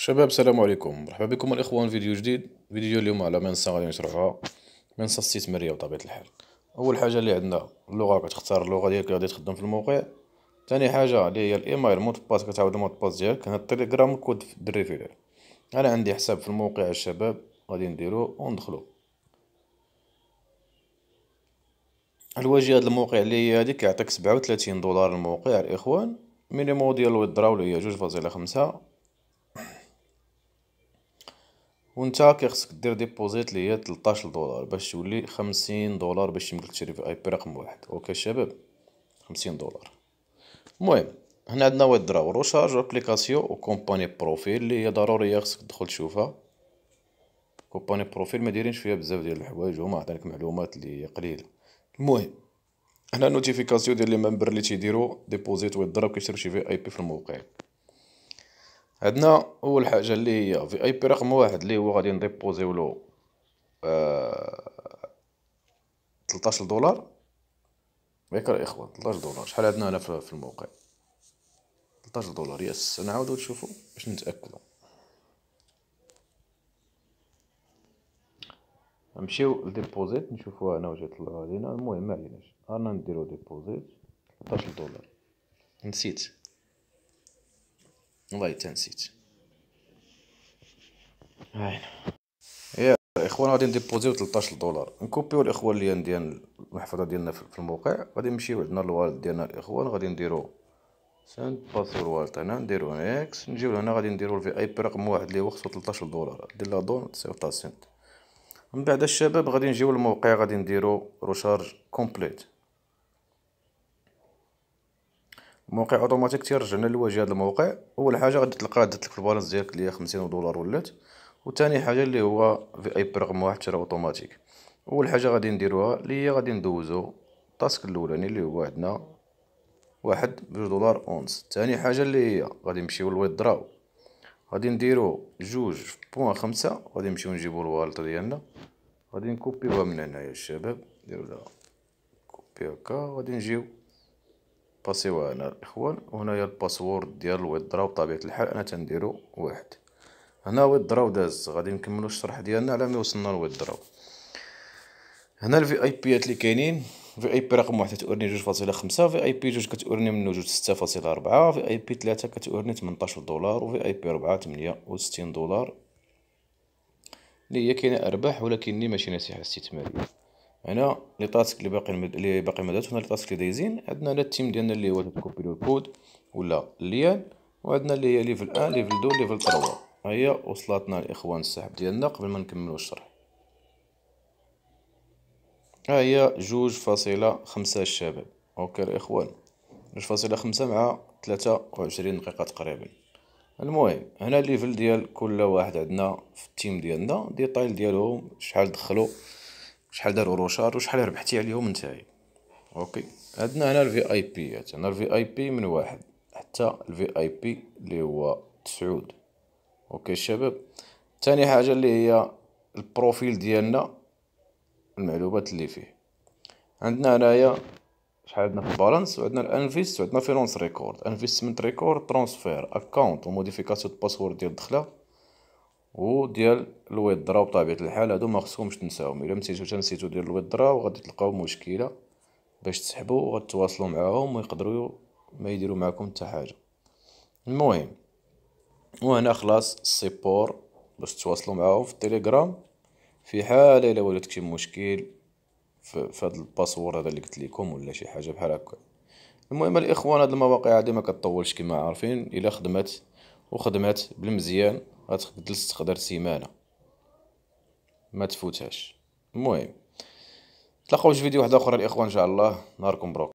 شباب السلام عليكم مرحبا بكم الاخوان فيديو جديد فيديو اليوم على منصه غادي نشرحها منصه استثماريه بطبيعه الحال اول حاجه اللي عندنا اللغه كتختار اللغه ديالك اللي غادي تخدم في الموقع ثاني حاجه اللي هي الايميل مود باس كتعاود مود باس ديالك هنا التليجرام الكود الدري فيه انا عندي حساب في الموقع الشباب غادي نديرو وندخلو الواجهه هذا الموقع اللي هي هادي كيعطيك 37 دولار الموقع الاخوان مينيمو ديال الويدراو اللي هي 2.5 وانت خصك دير ديبوزيت اللي هي 13 دولار باش تولي 50 دولار باش يمكن تشري في ايبي رقم واحد اوكي شباب 50 دولار المهم هنا عندنا واد دراو روشارج ابليكاسيون وكومباني بروفيل اللي هي ضروريه خصك تدخل تشوفها كومباني بروفيل ما دايرينش فيها بزاف ديال الحوايج هما عطانك معلومات اللي هي قليله المهم هنا نوتيفيكاسيون ديال لي ممبر اللي تيديرو ديبوزيت ويضرب كيشرب شي في اي بي في الموقع عندنا اول حاجه اللي هي في اي بي رقم واحد اللي هو غادي نديبوزيو له آه دولار ياك الاخوان 13 دولار شحال عندنا هنا في الموقع 13 دولار يس نعاودو نشوفو باش نتاكدو نمشيو لديبوزيت نشوفوها هنا واش الله علينا المهم ما عليناش انا نديرو ديبوزيت 13 دولار نسيت والله تنسيت هاي يا اخوان غادي نديبوزيو 13 دولار نكوبيو الاخوان اللي ديال المحفظه ديالنا في الموقع غادي نمشيو عندنا الوالد ديالنا الاخوان غادي نديرو ساند باسور والت هنا نديرو اكس نجيو لهنا غادي نديرو الفي اي بي رقم واحد اللي هو خصو 13 دولار دير لا دون تسيفطها سنت من بعد الشباب غادي نجيو للموقع غادي نديرو روشارج كومبليت موقع اوتوماتيك تيرجعنا لواجهه هذا الموقع اول حاجه غادي تلقى عدتلك في البالانس ديالك اللي هي 50 دولار ولات وثاني حاجه اللي هو في اي برغم واحد شرا اوتوماتيك اول حاجه غادي نديروها اللي هي غادي ندوزو التاسك الاولاني اللي هو عندنا واحد بجوج دولار اونس ثاني حاجه اللي هي غادي نمشيو للويدراو غادي نديرو جوج بوان خمسة غادي نمشيو نجيبو الوالط ديالنا غادي نكوبيوها من هنايا الشباب نديرو لها كوبي هكا غادي نجيو باسيوها هنا الاخوان وهنايا الباسورد ديال الويدراو بطبيعه الحال انا تنديرو واحد هنا ويدراو داز غادي نكملو الشرح ديالنا على ما وصلنا للويدراو هنا الفي اي بيات اللي كاينين في اي بي رقم واحد تورني جوج فاصلة خمسة في اي بي جوج كتورني منو جوج ستة فاصلة ربعة في اي بي تلاتة كتورني تمنطاش دولار وفي اي بي ربعة تمنية وستين دولار اللي هي كاينه ارباح ولكني ماشي نصيحه استثماريه هنا لي تاسك اللي باقي المد... اللي باقي المدات هنا لي تاسك اللي دايزين عندنا هنا التيم ديالنا اللي هو تكوبيلو كود ولا ليان وعندنا اللي هي ليفل 1 ليفل 2 ليفل 3 هي وصلتنا الاخوان السحب ديالنا قبل ما نكملو الشرح ها هي جوج فاصلة خمسة الشباب اوكي الاخوان جوج فاصلة خمسة مع ثلاثة وعشرين دقيقة تقريبا المهم هنا الليفل ديال كل واحد عندنا في التيم ديالنا ديطايل ديالهم شحال دخلو شحال دار روشار وشحال ربحتي عليهم نتايا اوكي عندنا هنا الفي اي بي عندنا الفي اي بي من واحد حتى الفي اي بي اللي هو تسعود اوكي الشباب ثاني حاجه اللي هي البروفيل ديالنا المعلومات اللي فيه عندنا هنايا شحال عندنا في البالانس وعندنا الانفيست وعندنا فيلونس ريكورد انفيستمنت ريكورد ترانسفير اكونت وموديفيكاسيون باسورد ديال الدخله وديال الويدرا بطبيعه الحال هادو ما خصكمش تنساوهم الا نسيتو نسيتو ديال الويدرا وغادي تلقاو مشكله باش تسحبوا وغتواصلوا معاهم ويقدروا ما يديروا معكم حتى حاجه المهم وهنا خلاص السيبور باش تواصلوا معاهم في التليجرام في حال الا ولات شي مشكل في هذا الباسورد هذا اللي قلت لكم ولا شي حاجه بحال هكا المهم الاخوان هاد المواقع هادي ما كتطولش كما عارفين الا خدمت وخدمات بالمزيان غتبدل تقدر سيمانه ما تفوتهاش المهم تلاقاو في فيديو واحد اخر الاخوان ان شاء الله نهاركم مبروك